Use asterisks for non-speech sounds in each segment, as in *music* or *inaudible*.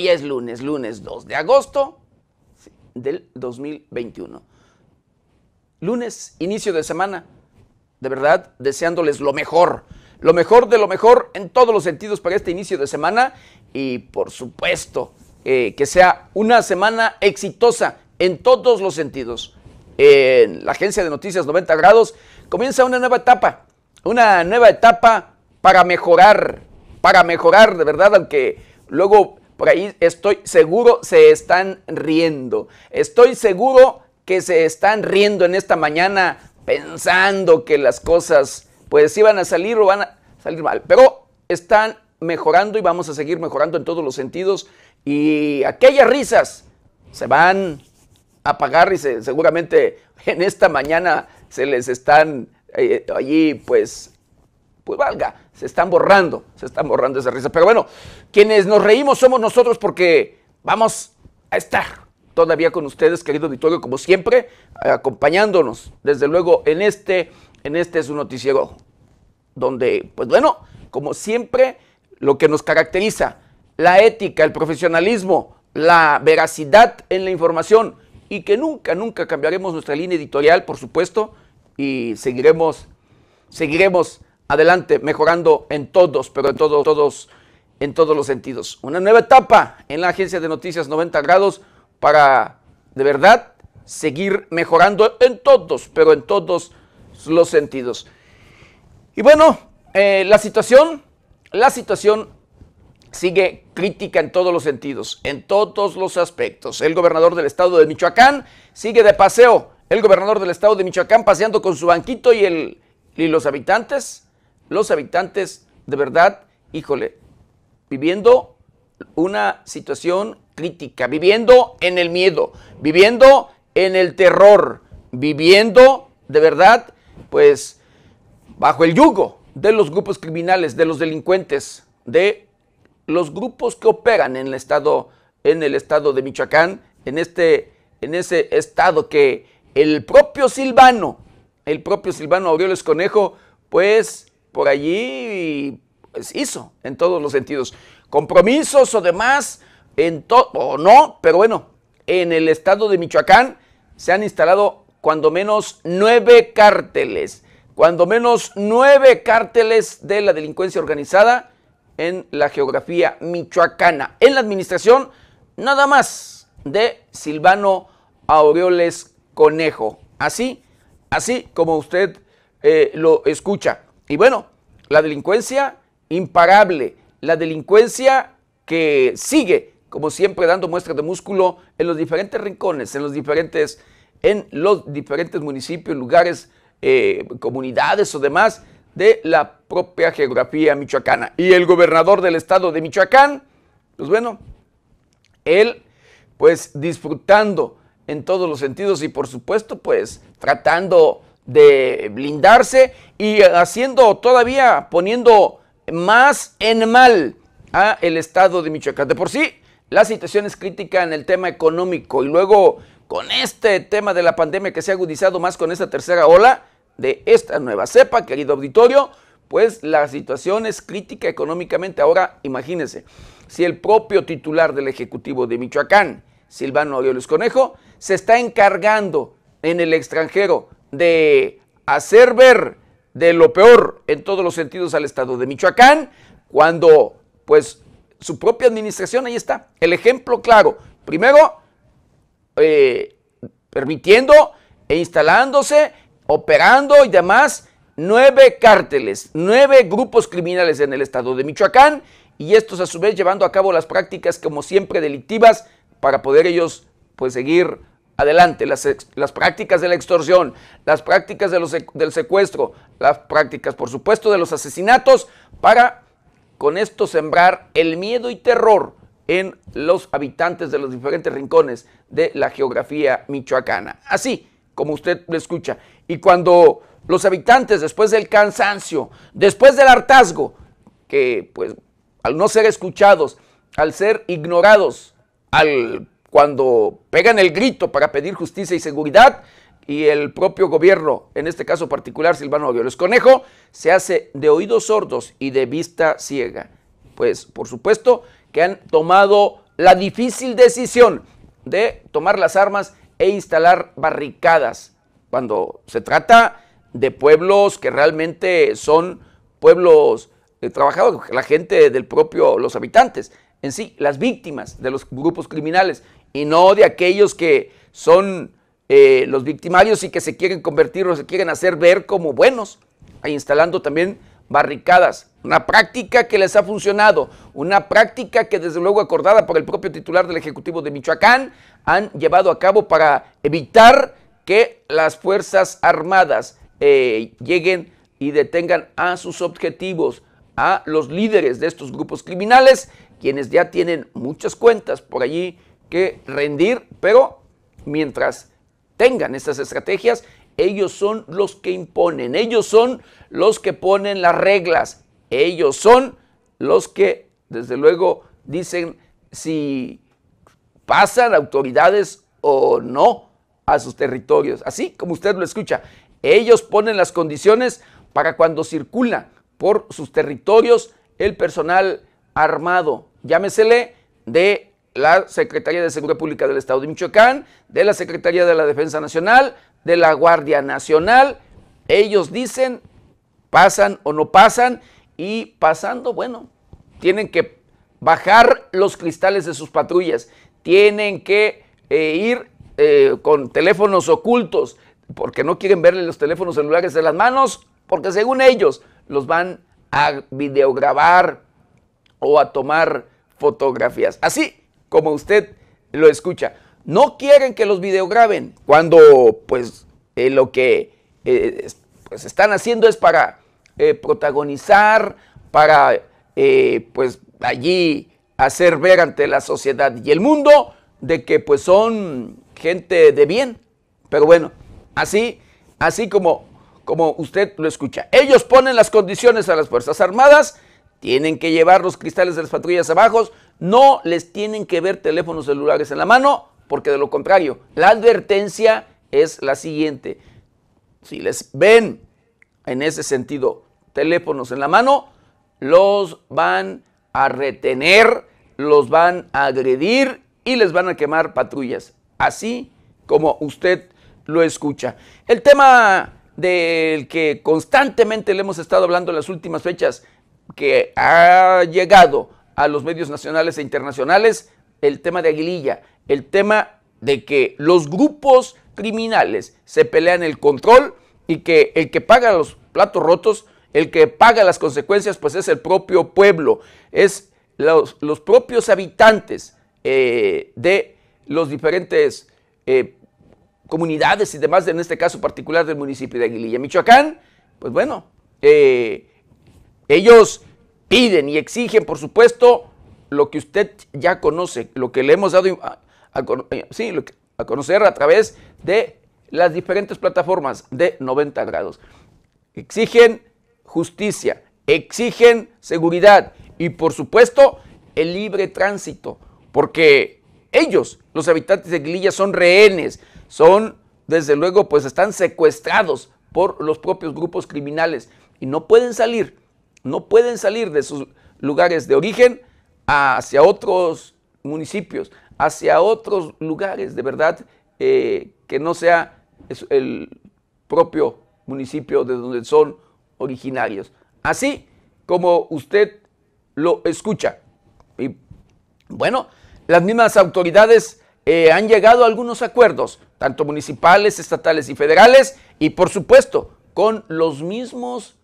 Hoy es lunes, lunes 2 de agosto del 2021. Lunes, inicio de semana. De verdad, deseándoles lo mejor. Lo mejor de lo mejor en todos los sentidos para este inicio de semana. Y por supuesto, eh, que sea una semana exitosa en todos los sentidos. En la agencia de noticias 90 grados comienza una nueva etapa. Una nueva etapa para mejorar. Para mejorar, de verdad, aunque luego por ahí estoy seguro se están riendo. Estoy seguro que se están riendo en esta mañana pensando que las cosas pues iban a salir o van a salir mal. Pero están mejorando y vamos a seguir mejorando en todos los sentidos. Y aquellas risas se van a apagar y seguramente en esta mañana se les están eh, allí pues, pues valga, se están borrando, se están borrando esa risa Pero bueno, quienes nos reímos somos nosotros porque vamos a estar todavía con ustedes, querido auditorio, como siempre, acompañándonos, desde luego, en este, en este es un noticiero donde, pues bueno, como siempre, lo que nos caracteriza, la ética, el profesionalismo, la veracidad en la información y que nunca, nunca cambiaremos nuestra línea editorial, por supuesto, y seguiremos, seguiremos adelante, mejorando en todos, pero en todos, todos, en todos los sentidos. Una nueva etapa en la agencia de noticias 90 grados para de verdad seguir mejorando en todos, pero en todos los sentidos. Y bueno, eh, la situación, la situación sigue crítica en todos los sentidos, en todos los aspectos. El gobernador del estado de Michoacán sigue de paseo. El gobernador del estado de Michoacán paseando con su banquito y, el, y los habitantes los habitantes de verdad, híjole, viviendo una situación crítica, viviendo en el miedo, viviendo en el terror, viviendo de verdad, pues bajo el yugo de los grupos criminales, de los delincuentes, de los grupos que operan en el estado, en el estado de Michoacán, en este, en ese estado que el propio Silvano, el propio Silvano Aureoles Conejo, pues por allí hizo en todos los sentidos. Compromisos o demás, en o no, pero bueno, en el estado de Michoacán se han instalado cuando menos nueve cárteles, cuando menos nueve cárteles de la delincuencia organizada en la geografía michoacana, en la administración nada más de Silvano Aureoles Conejo. Así, así como usted eh, lo escucha. Y bueno, la delincuencia imparable, la delincuencia que sigue, como siempre, dando muestras de músculo en los diferentes rincones, en los diferentes, en los diferentes municipios, lugares, eh, comunidades o demás de la propia geografía michoacana. Y el gobernador del estado de Michoacán, pues bueno, él pues disfrutando en todos los sentidos y por supuesto pues tratando de blindarse y haciendo todavía poniendo más en mal a el estado de Michoacán. De por sí, la situación es crítica en el tema económico y luego con este tema de la pandemia que se ha agudizado más con esta tercera ola de esta nueva cepa, querido auditorio, pues la situación es crítica económicamente. Ahora imagínense, si el propio titular del Ejecutivo de Michoacán, Silvano Aureoles Conejo, se está encargando en el extranjero de hacer ver de lo peor en todos los sentidos al Estado de Michoacán, cuando pues su propia administración, ahí está, el ejemplo claro, primero eh, permitiendo e instalándose, operando y demás, nueve cárteles, nueve grupos criminales en el Estado de Michoacán, y estos a su vez llevando a cabo las prácticas como siempre delictivas para poder ellos pues seguir Adelante, las, prácticas de la extorsión, las prácticas del secuestro, las prácticas, por supuesto, de los asesinatos, para con esto sembrar el miedo y terror en los habitantes de los diferentes rincones de la geografía michoacana. Así como usted lo escucha. Y cuando los habitantes, después del cansancio, después del hartazgo, que pues al no ser escuchados, al ser ignorados, al cuando pegan el grito para pedir justicia y seguridad y el propio gobierno, en este caso particular Silvano Aureoles Conejo, se hace de oídos sordos y de vista ciega. Pues por supuesto que han tomado la difícil decisión de tomar las armas e instalar barricadas cuando se trata de pueblos que realmente son pueblos eh, trabajados, la gente del propio, los habitantes en sí, las víctimas de los grupos criminales y no de aquellos que son eh, los victimarios y que se quieren convertir o se quieren hacer ver como buenos, instalando también barricadas, una práctica que les ha funcionado, una práctica que desde luego acordada por el propio titular del Ejecutivo de Michoacán, han llevado a cabo para evitar que las Fuerzas Armadas eh, lleguen y detengan a sus objetivos, a los líderes de estos grupos criminales quienes ya tienen muchas cuentas por allí que rendir, pero mientras tengan estas estrategias, ellos son los que imponen, ellos son los que ponen las reglas, ellos son los que, desde luego, dicen si pasan autoridades o no a sus territorios, así como usted lo escucha. Ellos ponen las condiciones para cuando circula por sus territorios el personal armado, llámesele de la Secretaría de Seguridad Pública del Estado de Michoacán, de la Secretaría de la Defensa Nacional, de la Guardia Nacional. Ellos dicen, pasan o no pasan, y pasando, bueno, tienen que bajar los cristales de sus patrullas, tienen que eh, ir eh, con teléfonos ocultos, porque no quieren verle los teléfonos celulares de las manos, porque según ellos los van a videograbar o a tomar fotografías. Así como usted lo escucha. No quieren que los videograben cuando pues eh, lo que eh, pues, están haciendo es para eh, protagonizar, para pues allí hacer ver ante la sociedad y el mundo de que pues son gente de bien. Pero bueno, así, así como, como usted lo escucha. Ellos ponen las condiciones a las Fuerzas Armadas tienen que llevar los cristales de las patrullas abajo, no les tienen que ver teléfonos celulares en la mano, porque de lo contrario, la advertencia es la siguiente. Si les ven en ese sentido teléfonos en la mano, los van a retener, los van a agredir y les van a quemar patrullas, así como usted lo escucha. El tema del que constantemente le hemos estado hablando en las últimas fechas que ha llegado a los medios nacionales e internacionales el tema de Aguililla, el tema de que los grupos criminales se pelean el control y que el que paga los platos rotos, el que paga las consecuencias, pues es el propio pueblo, es los, los propios habitantes eh, de los diferentes eh, comunidades y demás, en este caso particular del municipio de Aguililla. Michoacán, pues bueno, eh, ellos piden y exigen, por supuesto, lo que usted ya conoce, lo que le hemos dado eh, a, conocer a través de las diferentes plataformas de 90 grados. Exigen justicia, exigen seguridad y por supuesto el libre tránsito, porque ellos, los habitantes de Guililla, son rehenes, son, desde luego, pues están secuestrados por los propios grupos criminales y no pueden salir no pueden salir de sus lugares de origen hacia otros municipios, hacia otros lugares de verdad eh, que no sea el propio municipio de donde son originarios. Así como usted lo escucha. Y bueno, las mismas autoridades eh, han llegado a algunos acuerdos, tanto municipales, estatales y federales, y por supuesto con los mismos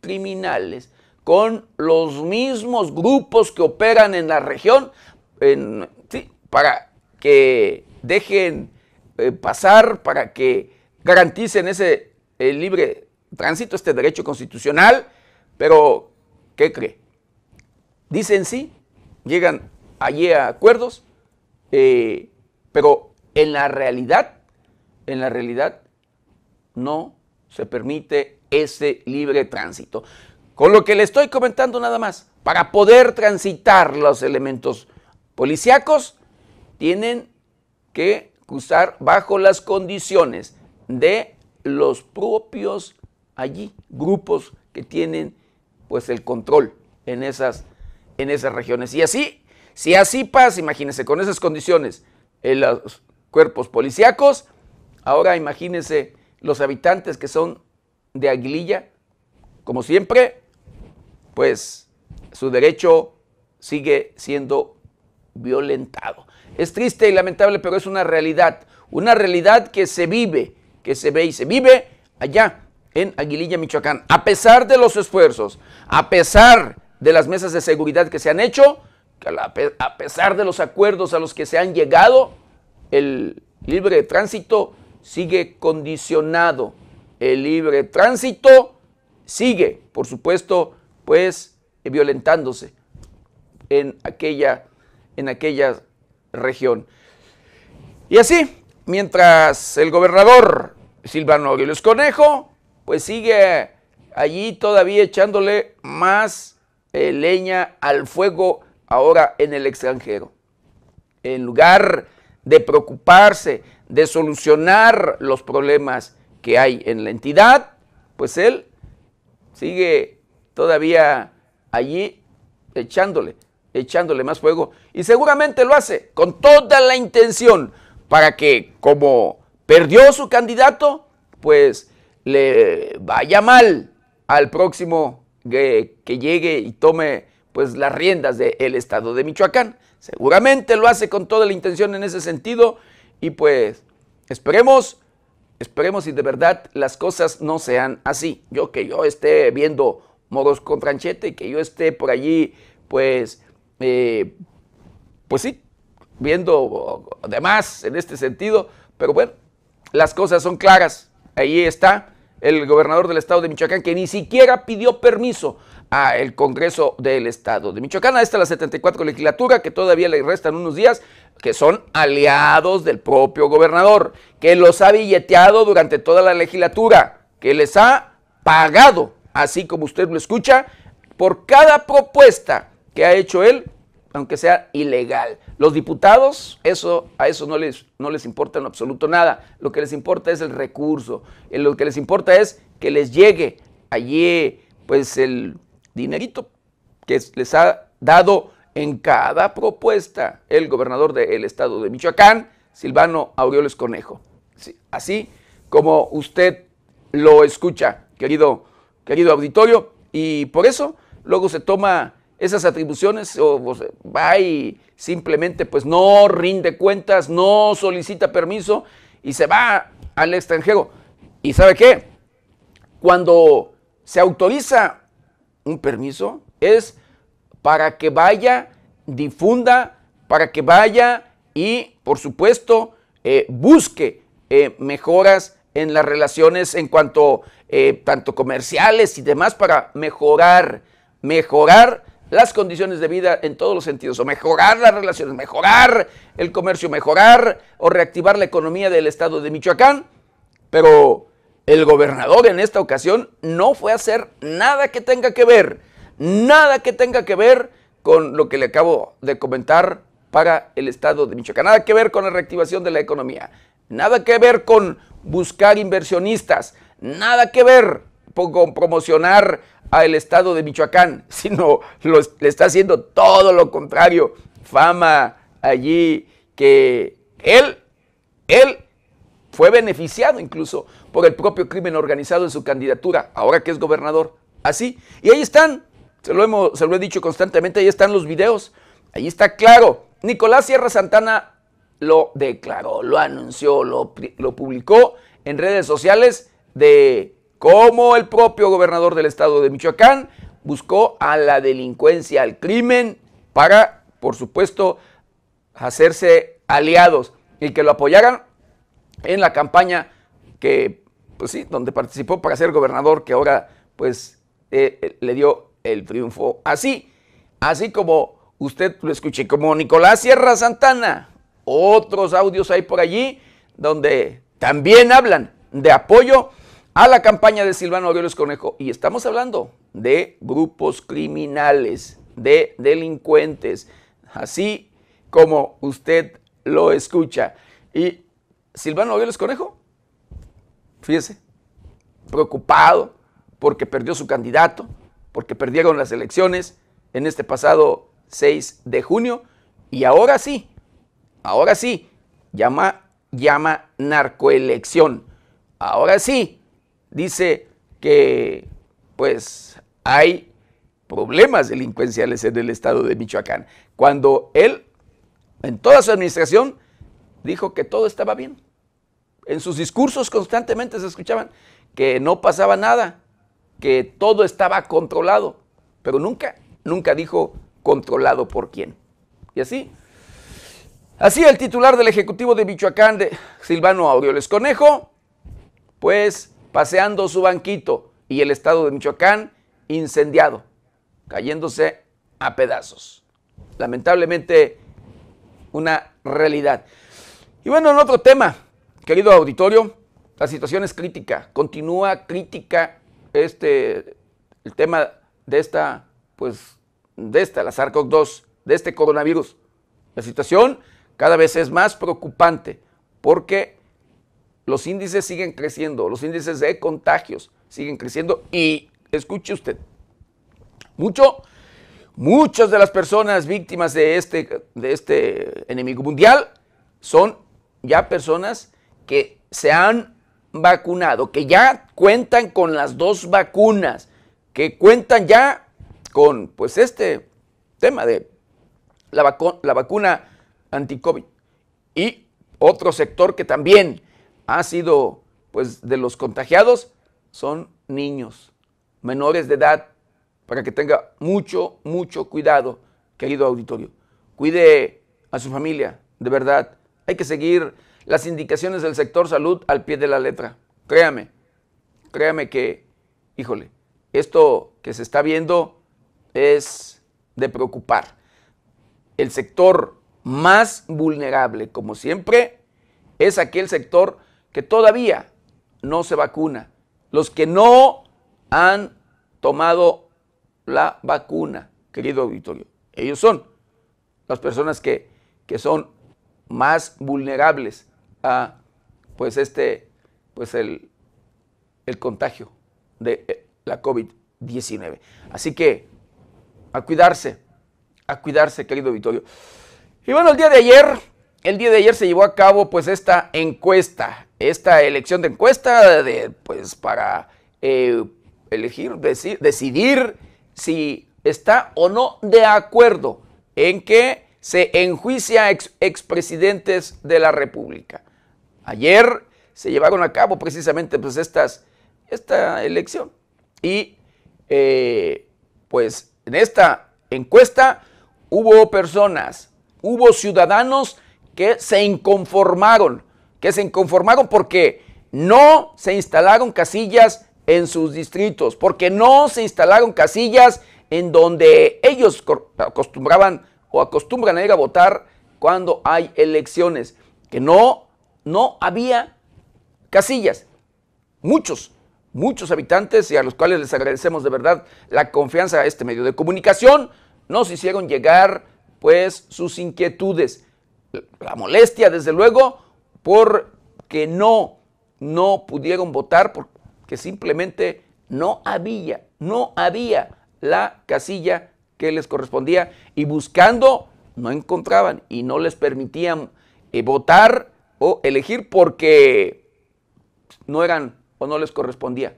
criminales con los mismos grupos que operan en la región para que dejen eh, pasar, para que garanticen ese libre tránsito, este derecho constitucional, pero ¿qué cree? Dicen sí, llegan allí a acuerdos, eh, pero en la realidad, en la realidad no se permite ese libre tránsito con lo que le estoy comentando nada más, para poder transitar los elementos policíacos, tienen que cruzar bajo las condiciones de los propios allí grupos que tienen pues el control en esas, en esas regiones. Y así, si así pasa, imagínense, con esas condiciones en los cuerpos policíacos, ahora imagínense los habitantes que son de Aguililla, como siempre, pues su derecho sigue siendo violentado. Es triste y lamentable, pero es una realidad, una realidad que se vive, que se ve y se vive allá en Aguililla, Michoacán. A pesar de los esfuerzos, a pesar de las mesas de seguridad que se han hecho, a pesar de los acuerdos a los que se han llegado, el libre tránsito sigue condicionado. El libre tránsito sigue, por supuesto, pues violentándose en aquella, en aquella región. Y así, mientras el gobernador Silvano Aurelio Conejo, pues sigue allí todavía echándole más eh, leña al fuego ahora en el extranjero. En lugar de preocuparse, de solucionar los problemas que hay en la entidad, pues él sigue todavía allí echándole, echándole más fuego. Y seguramente lo hace con toda la intención para que como perdió su candidato, pues le vaya mal al próximo que, llegue y tome pues las riendas del estado de Michoacán. Seguramente lo hace con toda la intención en ese sentido y pues esperemos, esperemos si de verdad las cosas no sean así. Yo que yo esté viendo Moros con Tranchete y que yo esté por allí, pues, eh, pues sí, viendo además en este sentido, pero bueno, las cosas son claras. Ahí está el gobernador del estado de Michoacán que ni siquiera pidió permiso a el Congreso del Estado de Michoacán. Esta la 74 legislatura que todavía le restan unos días, que son aliados del propio gobernador, que los ha billeteado durante toda la legislatura, que les ha pagado así como usted lo escucha, por cada propuesta que ha hecho él, aunque sea ilegal. Los diputados, eso, a eso no les, no les importa en absoluto nada. Lo que les importa es el recurso. Eh, lo que les importa es que les llegue allí pues el dinerito que les ha dado en cada propuesta el gobernador del estado de Michoacán, Silvano Aureoles Conejo. así como usted lo escucha, querido querido auditorio, y por eso luego se toma esas atribuciones o, va y simplemente pues no rinde cuentas, no solicita permiso y se va al extranjero. ¿Y sabe qué? Cuando se autoriza un permiso es para que vaya, difunda, para que vaya y, por supuesto, eh, busque eh, mejoras en las relaciones en cuanto eh, tanto comerciales y demás, para mejorar, mejorar las condiciones de vida en todos los sentidos, o mejorar las relaciones, mejorar el comercio, mejorar o reactivar la economía del estado de Michoacán, pero el gobernador en esta ocasión no fue a hacer nada que tenga que ver, nada que tenga que ver con lo que le acabo de comentar para el estado de Michoacán, nada que ver con la reactivación de la economía, nada que ver con buscar inversionistas, Nada que ver con promocionar al estado de Michoacán, *laughs* sino le está haciendo todo lo contrario. Fama allí que él, él fue beneficiado incluso por el propio crimen organizado en su candidatura, ahora que es gobernador. Así. Y ahí están, se lo, hemos, se lo he dicho constantemente, ahí están los videos. Ahí está claro. Nicolás Sierra Santana lo declaró, lo anunció, lo, lo publicó en redes sociales de cómo el propio gobernador del estado de Michoacán buscó a la delincuencia, al crimen, para, por supuesto, hacerse aliados y que lo apoyaran en la campaña que, pues sí, donde participó para ser gobernador, que ahora, pues, eh, eh, le dio el triunfo así, así como usted lo escuché, como Nicolás Sierra Santana, otros audios hay por allí donde también hablan de apoyo a la campaña de Silvano Aureoles Conejo. Y estamos hablando de grupos criminales, de delincuentes, así como usted lo escucha. Y Silvano Aureoles Conejo, fíjese, preocupado porque perdió su candidato, porque perdieron las elecciones en este pasado 6 de junio. Y ahora sí, ahora sí, llama, llama narcoelección. Ahora sí, dice que pues hay problemas delincuenciales en el estado de Michoacán, cuando él en toda su administración dijo que todo estaba bien. En sus discursos constantemente se escuchaban que no pasaba nada, que todo estaba controlado, pero nunca, nunca dijo controlado por quién. Y así, así el titular del Ejecutivo de Michoacán, de Silvano Aureoles Conejo, pues paseando su banquito y el estado de Michoacán incendiado, cayéndose a pedazos. Lamentablemente, una realidad. Y bueno, en otro tema, querido auditorio, la situación es crítica, continúa crítica este, el tema de esta, pues, de esta, la sars 2 de este coronavirus. La situación cada vez es más preocupante porque los índices siguen creciendo, los índices de contagios siguen creciendo y escuche usted, mucho, muchas de las personas víctimas de este, de este enemigo mundial son ya personas que se han vacunado, que ya cuentan con las dos vacunas, que cuentan ya con pues este tema de la, la vacuna anti Y otro sector que también ha sido, pues, de los contagiados son niños, menores de edad, para que tenga mucho, mucho cuidado, querido auditorio. Cuide a su familia, de verdad. Hay que seguir las indicaciones del sector salud al pie de la letra. Créame, créame que, híjole, esto que se está viendo es de preocupar. El sector más vulnerable, como siempre, es aquel sector que todavía no se vacuna, los que no han tomado la vacuna, querido auditorio. Ellos son las personas que, son más vulnerables a pues este pues el, el contagio de eh, la COVID-19. Así que a cuidarse, a cuidarse, querido auditorio. Y bueno, el día de ayer, el día de ayer se llevó a cabo pues esta encuesta, esta elección de encuesta pues, para eh, elegir, decidir si está o no de acuerdo en que se enjuicia a expresidentes de la República. Ayer se llevaron a cabo precisamente pues, estas, esta elección. Y eh, pues en esta encuesta hubo personas, hubo ciudadanos que se inconformaron que se inconformaron porque no se instalaron casillas en sus distritos, porque no se instalaron casillas en donde ellos acostumbraban o acostumbran a ir a votar cuando hay elecciones, que no, no había casillas. Muchos, muchos habitantes y a los cuales les agradecemos de verdad la confianza a este medio de comunicación, nos hicieron llegar pues sus inquietudes, la molestia desde luego, porque no, no pudieron votar, porque simplemente no había, no había la casilla que les correspondía y buscando no encontraban y no les permitían eh, votar o elegir porque no eran o no les correspondía.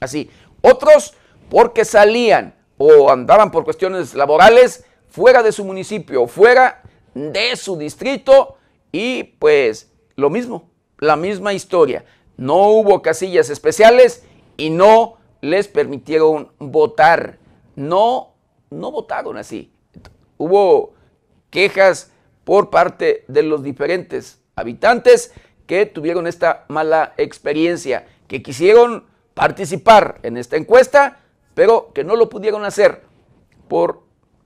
Así, otros porque salían o andaban por cuestiones laborales fuera de su municipio, fuera de su distrito y pues lo mismo, la misma historia. No hubo casillas especiales y no les permitieron votar. No, no votaron así. Hubo quejas por parte de los diferentes habitantes que tuvieron esta mala experiencia, que quisieron participar en esta encuesta, pero que no lo pudieron hacer por,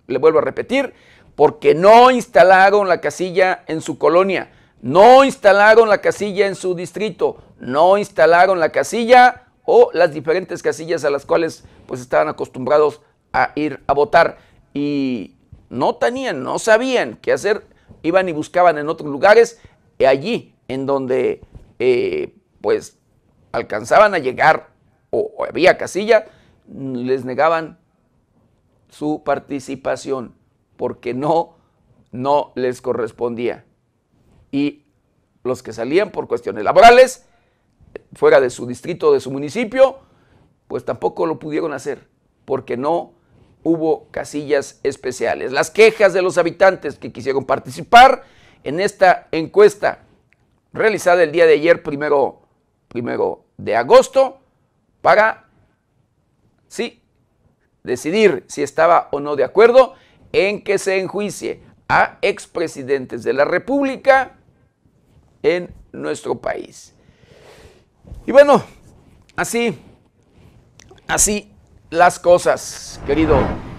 le vuelvo a repetir, porque no instalaron la casilla en su colonia, no instalaron la casilla en su distrito, no instalaron la casilla o las diferentes casillas a las cuales pues estaban acostumbrados a ir a votar y no tenían, no sabían qué hacer, iban y buscaban en otros lugares, y allí en donde eh, pues alcanzaban a llegar o, o había casilla, les negaban su participación porque no, no les correspondía y los que salían por cuestiones laborales, fuera de su distrito, o de su municipio, pues tampoco lo pudieron hacer, porque no hubo casillas especiales. Las quejas de los habitantes que quisieron participar en esta encuesta realizada el día de ayer, primero, primero de agosto, para, sí, decidir si estaba o no de acuerdo en que se enjuicie a expresidentes de la República, en nuestro país. Y bueno, así, así las cosas, querido